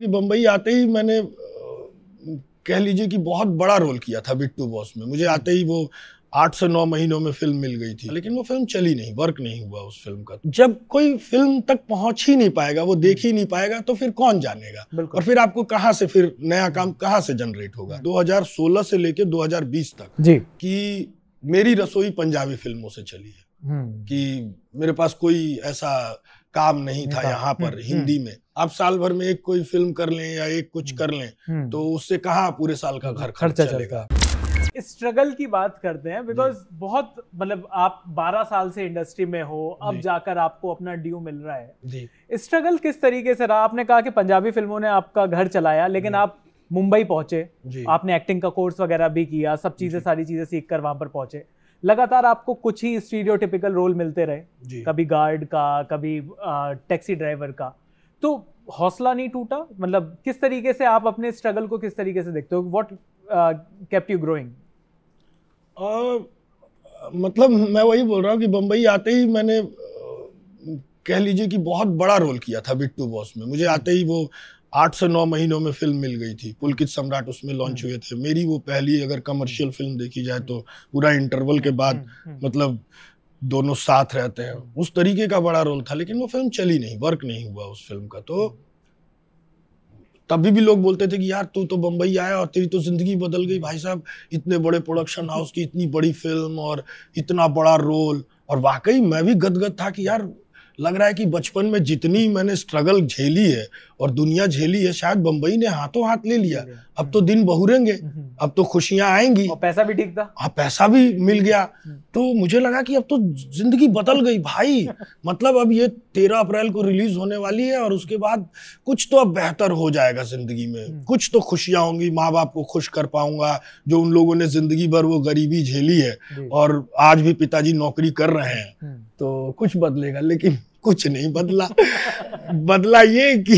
कि बम्बई आते ही मैंने कह लीजिए कि बहुत बड़ा रोल किया था बिट्टू बॉस में मुझे आते ही वो आठ से नौ महीनों में फिल्म मिल गई थी लेकिन वो फिल्म चली नहीं वर्क नहीं हुआ उस फिल्म का जब कोई फिल्म तक पहुंच ही नहीं पाएगा वो देख ही नहीं पाएगा तो फिर कौन जानेगा और फिर आपको कहाँ से फिर नया काम कहाँ से जनरेट होगा 2016 से लेकर 2020 तक जी कि मेरी रसोई पंजाबी फिल्मों से चली है हम्म। कि मेरे पास कोई ऐसा काम नहीं था यहाँ हम्म, पर हम्म। हिंदी में आप साल भर में एक कोई फिल्म कर लें या एक कुछ हम्म। कर लें तो उससे कहा पूरे साल का घर खर्चा चलेगा स्ट्रगल की बात करते हैं बिकॉज बहुत मतलब आप 12 साल से इंडस्ट्री में हो अब जाकर आपको अपना ड्यू मिल रहा है स्ट्रगल किस तरीके से रहा आपने कहा कि पंजाबी फिल्मों ने आपका घर चलाया लेकिन आप मुंबई पहुंचे आपने एक्टिंग का कोर्स वगैरह भी किया सब चीजें सारी चीजें सीख कर वहां पर पहुंचे लगातार आपको कुछ ही स्टीरियोटिपिकल रोल मिलते रहे कभी गार्ड का कभी टैक्सी ड्राइवर का तो हौसला नहीं टूटा मतलब किस तरीके से आप अपने स्ट्रगल को किस तरीके से देखते हो वॉट कैप्ट यू ग्रोइंग मतलब मैं वही बोल रहा हूँ कि बम्बई आते ही मैंने कह लीजिए कि बहुत बड़ा रोल किया था बिट्टू बॉस में मुझे आते ही वो आठ से नौ महीनों में फिल्म मिल गई थी पुलकित सम्राट उसमें लॉन्च हम्म। हुए थे मेरी वो पहली अगर कमर्शियल फिल्म देखी जाए तो पूरा इंटरवल के बाद हम्म, हम्म। मतलब दोनों साथ रहते हैं उस तरीके का बड़ा रोल था लेकिन वो फिल्म चली नहीं वर्क नहीं हुआ उस फिल्म का तो तभी भी लोग बोलते थे कि यार तू तो बम्बई आया और तेरी तो जिंदगी बदल गई भाई साहब इतने बड़े प्रोडक्शन हाउस की इतनी बड़ी फिल्म और इतना बड़ा रोल और वाकई मैं भी गदगद था कि यार लग रहा है कि बचपन में जितनी मैंने स्ट्रगल झेली है और दुनिया झेली है शायद बम्बई ने हाथों हाथ ले लिया अब तो दिन बहुरेंगे हम्म। अब तो खुशियां आएंगी और पैसा भी ठीक था हाँ पैसा भी मिल गया हम्म। तो मुझे लगा कि अब तो जिंदगी बदल गई भाई मतलब अब ये तेरह अप्रैल को रिलीज होने वाली है और उसके बाद कुछ तो अब बेहतर हो जाएगा जिंदगी में हम्म। कुछ तो खुशियां होंगी माँ बाप को खुश कर पाऊंगा जो उन लोगों ने जिंदगी भर वो गरीबी झेली है और आज भी पिताजी नौकरी कर रहे हैं हम्म। तो कुछ बदलेगा लेकिन कुछ नहीं बदला बदला ये कि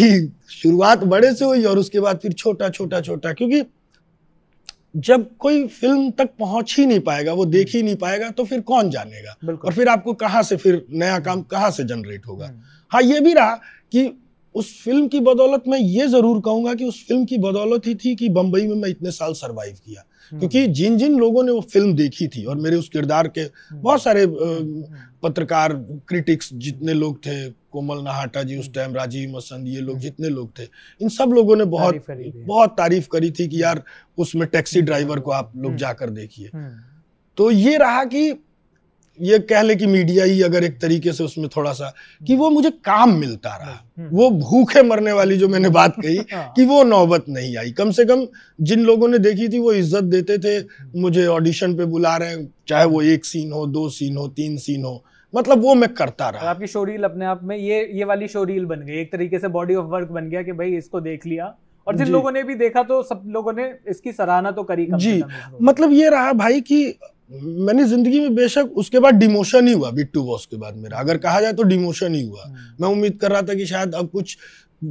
शुरुआत बड़े से हुई और उसके बाद फिर छोटा छोटा छोटा क्योंकि जब कोई फिल्म तक पहुंच ही नहीं पाएगा वो देख ही नहीं पाएगा तो फिर कौन जानेगा और फिर आपको कहाँ से फिर नया काम कहाँ से जनरेट होगा हम्म। हाँ ये भी रहा कि उस फिल्म की बदौलत मैं ये ज़रूर कहूंगा कि उस फिल्म की बदौलत ही थी कि बम्बई में मैं इतने साल सर्वाइव किया हम्म। क्योंकि जिन जिन लोगों ने वो फिल्म देखी थी और मेरे उस किरदार के हम्म। बहुत सारे हम्म। पत्रकार क्रिटिक्स जितने लोग थे कोमल नाहटा जी उस टाइम राजीव मसंद ये लोग जितने लोग थे इन सब लोगों ने बहुत बहुत तारीफ करी थी कि यार उसमें टैक्सी ड्राइवर को आप लोग जाकर देखिए तो ये रहा कि ये कह ले कि मीडिया ही अगर एक तरीके से उसमें थोड़ा सा कि वो मुझे काम मिलता रहा हम्म। वो भूखे मरने वाली जो मैंने बात कही हाँ। कि वो नौबत नहीं आई कम से कम जिन लोगों ने देखी थी वो इज्जत देते थे मुझे ऑडिशन पे बुला रहे हैं चाहे वो एक सीन हो दो सीन हो तीन सीन हो मतलब वो मैं करता रहा आपकी शोरील अपने आप में ये ये वाली शोरील बन गई एक तरीके से बॉडी ऑफ वर्क बन गया कि भाई इसको देख लिया और जिन लोगों ने भी देखा तो सब लोगों ने इसकी सराहना तो करी कम जी मतलब ये रहा भाई कि मैंने जिंदगी में बेशक उसके बाद डिमोशन ही हुआ बिट्टू बॉस के बाद मेरा अगर कहा जाए तो डिमोशन ही हुआ हम्म। मैं उम्मीद कर रहा था कि शायद अब कुछ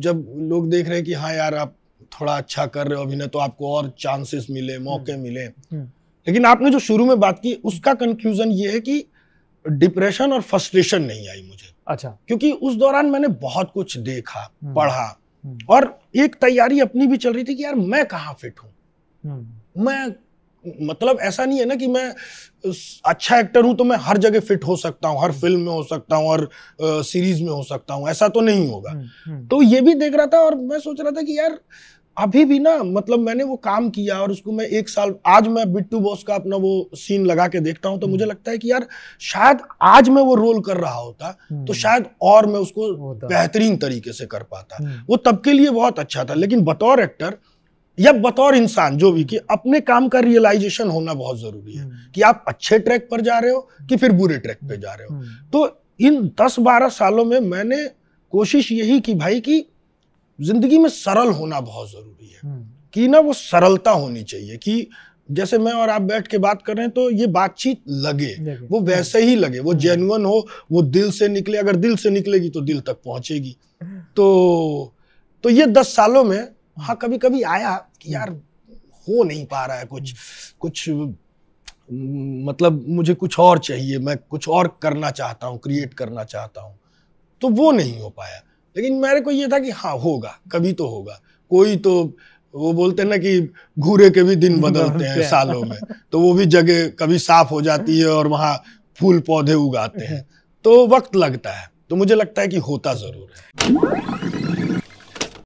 जब लोग देख रहे हैं कि हाँ यार आप थोड़ा अच्छा कर रहे हो अभी ना तो आपको और चांसेस मिले हम्म। मौके मिले हम्म। लेकिन आपने जो शुरू में बात की उसका कंक्लूजन ये है कि डिप्रेशन और फ्रस्ट्रेशन नहीं आई मुझे अच्छा क्योंकि उस दौरान मैंने बहुत कुछ देखा पढ़ा और एक तैयारी अपनी भी चल रही थी कि यार मैं कहाँ फिट हूँ मैं मतलब ऐसा नहीं है ना कि मैं अच्छा एक्टर हूं तो मैं हर जगह फिट हो सकता हूं हर फिल्म हम्म। में हो सकता हूं और सीरीज में हो सकता हूं ऐसा तो नहीं होगा हम्म, हम्म। तो ये भी देख रहा था और मैं सोच रहा था कि यार अभी भी ना मतलब मैंने वो काम किया और उसको मैं एक साल आज मैं बिट्टू बॉस का अपना वो सीन लगा के देखता हूँ तो मुझे लगता है कि यार शायद आज मैं वो रोल कर रहा होता तो शायद और मैं उसको तो बेहतरीन तरीके से कर पाता वो तब के लिए बहुत अच्छा था लेकिन बतौर एक्टर या बतौर इंसान जो भी कि अपने काम का रियलाइजेशन होना बहुत जरूरी है हम्म। कि आप अच्छे ट्रैक पर जा रहे हो कि फिर बुरे ट्रैक पर जा रहे हो हम्म। तो इन 10-12 सालों में मैंने कोशिश यही की भाई कि जिंदगी में सरल होना बहुत जरूरी है हम्म। कि ना वो सरलता होनी चाहिए कि जैसे मैं और आप बैठ के बात कर रहे हैं तो ये बातचीत लगे वो वैसे ही लगे वो जेनुअन हो वो दिल से निकले अगर दिल से निकलेगी तो दिल तक पहुंचेगी तो तो ये दस सालों में हाँ कभी कभी आया कि यार हो नहीं पा रहा है कुछ कुछ मतलब मुझे कुछ और चाहिए मैं कुछ और करना चाहता हूँ क्रिएट करना चाहता हूँ तो वो नहीं हो पाया लेकिन मेरे को ये था कि हाँ होगा कभी तो होगा कोई तो वो बोलते हैं ना कि घूरे के भी दिन बदलते हैं सालों में तो वो भी जगह कभी साफ हो जाती है और वहाँ फूल पौधे उगाते हैं तो वक्त लगता है तो मुझे लगता है कि होता जरूर है